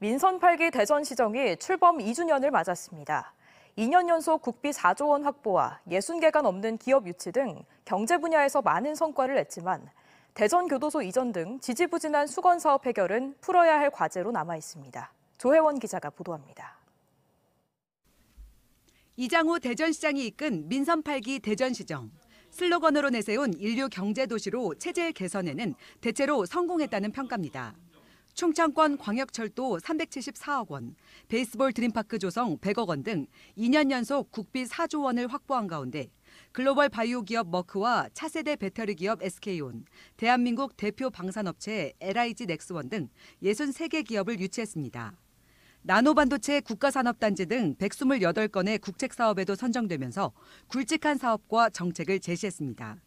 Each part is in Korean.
민선 8기 대전시정이 출범 2주년을 맞았습니다. 2년 연속 국비 4조 원 확보와 60개가 넘는 기업 유치 등 경제 분야에서 많은 성과를 냈지만 대전교도소 이전 등 지지부진한 수건 사업 해결은 풀어야 할 과제로 남아 있습니다. 조혜원 기자가 보도합니다. 이장호 대전시장이 이끈 민선 8기 대전시정. 슬로건으로 내세운 인류 경제 도시로 체질 개선에는 대체로 성공했다는 평가입니다. 충청권 광역철도 374억 원, 베이스볼 드림파크 조성 100억 원 등 2년 연속 국비 4조 원을 확보한 가운데 글로벌 바이오 기업 머크와 차세대 배터리 기업 SK온, 대한민국 대표 방산업체 LIG 넥스원 등 63개 기업을 유치했습니다. 나노반도체 국가산업단지 등 128건의 국책사업에도 선정되면서 굵직한 사업과 정책을 제시했습니다.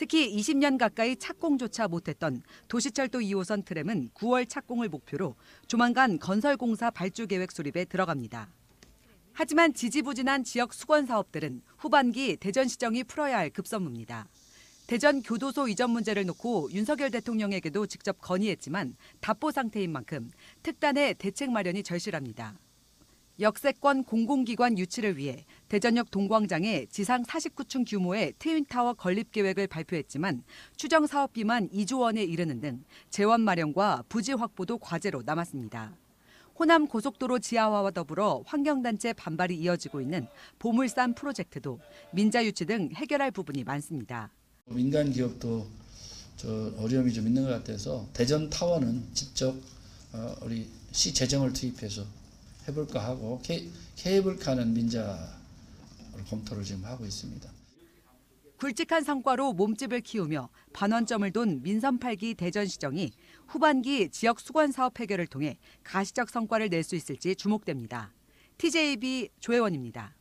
특히 20년 가까이 착공조차 못했던 도시철도 2호선 트램은 9월 착공을 목표로 조만간 건설공사 발주 계획 수립에 들어갑니다. 하지만 지지부진한 지역 수건 사업들은 후반기 대전시정이 풀어야 할 급선무입니다. 대전 교도소 이전 문제를 놓고 윤석열 대통령에게도 직접 건의했지만 답보 상태인 만큼 특단의 대책 마련이 절실합니다. 역세권 공공기관 유치를 위해 대전역 동광장에 지상 49층 규모의 트윈타워 건립 계획을 발표했지만 추정 사업비만 2조 원에 이르는 등 재원 마련과 부지 확보도 과제로 남았습니다. 호남 고속도로 지하화와 더불어 환경단체 반발이 이어지고 있는 보물산 프로젝트도 민자 유치 등 해결할 부분이 많습니다. 민간 기업도 어려움이 좀 있는 것 같아서 대전 타워는 직접 어, 우리 시 재정을 투입해서 해볼까 하고 케, 케이블카는 민자 검토를 지금 하고 있습니다. 굵직한 성과로 몸집을 키우며 반원점을 돈 민선 8기 대전시정이 후반기 지역 수관 사업 해결을 통해 가시적 성과를 낼 수 있을지 주목됩니다. TJB 조혜원입니다.